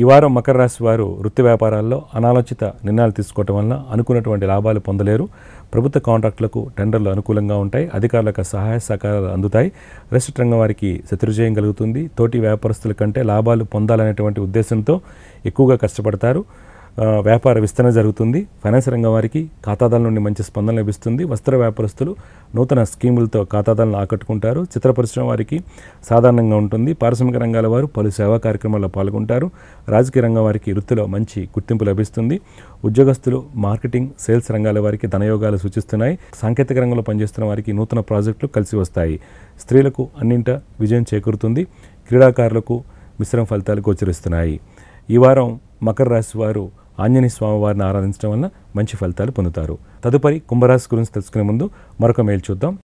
ఈ వారం మకర రాశి వారు వృత్తి వ్యాపారాల్లో అనాలోచిత నిర్ణయాలు తీసుకోవటం వలన అనుకున్నటువంటి లాభాలు పొందలేరు ప్రభుత్వ కాంట్రాక్టులకు టెండర్లు అనుకూలంగా ఉంటాయి అధికారులకు సహాయ సహకారాలు అందుతాయి రెస్ట్ రంగం వారికి శత్రుజయం కలుగుతుంది తోటి వ్యాపారస్తుల కంటే లాభాలు పొందాలనేటువంటి ఉద్దేశంతో ఎక్కువగా కష్టపడతారు వ్యాపార విస్తరణ జరుగుతుంది ఫైనాన్స్ రంగం వారికి ఖాతాదారుల నుండి మంచి స్పందన లభిస్తుంది వస్త్ర వ్యాపారస్తులు నూతన స్కీములతో ఖాతాదారులను ఆకట్టుకుంటారు చిత్ర పరిశ్రమ వారికి సాధారణంగా ఉంటుంది పారిశ్రామిక రంగాల వారు పలు సేవా కార్యక్రమాల్లో పాల్గొంటారు రాజకీయ రంగం వారికి వృత్తిలో మంచి గుర్తింపు లభిస్తుంది ఉద్యోగస్తులు మార్కెటింగ్ సేల్స్ రంగాల వారికి ధనయోగాలు సూచిస్తున్నాయి సాంకేతిక రంగంలో పనిచేస్తున్న వారికి నూతన ప్రాజెక్టులు కలిసి వస్తాయి స్త్రీలకు అన్నింట విజయం చేకూరుతుంది క్రీడాకారులకు మిశ్రమ ఫలితాలు గోచరిస్తున్నాయి ఈ వారం మకర రాశి వారు ఆంజనేయ స్వామి వారిని ఆరాధించడం వలన మంచి ఫలితాలు పొందుతారు తదుపరి కుంభరాశి గురించి తెలుసుకునే ముందు మరొక మేలు చూద్దాం